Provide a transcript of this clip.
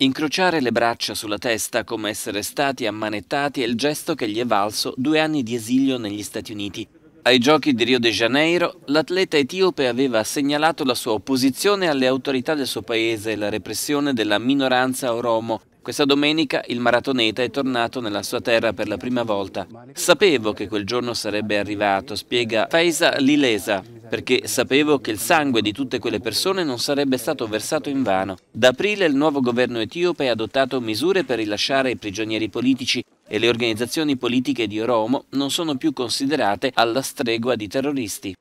Incrociare le braccia sulla testa come essere stati ammanettati è il gesto che gli è valso due anni di esilio negli Stati Uniti. Ai giochi di Rio de Janeiro, l'atleta etiope aveva segnalato la sua opposizione alle autorità del suo paese e la repressione della minoranza oromo. Questa domenica il maratoneta è tornato nella sua terra per la prima volta. Sapevo che quel giorno sarebbe arrivato, spiega Faisa Lilesa, perché sapevo che il sangue di tutte quelle persone non sarebbe stato versato in vano. Da aprile il nuovo governo etiope ha adottato misure per rilasciare i prigionieri politici e le organizzazioni politiche di Oromo non sono più considerate alla stregua di terroristi.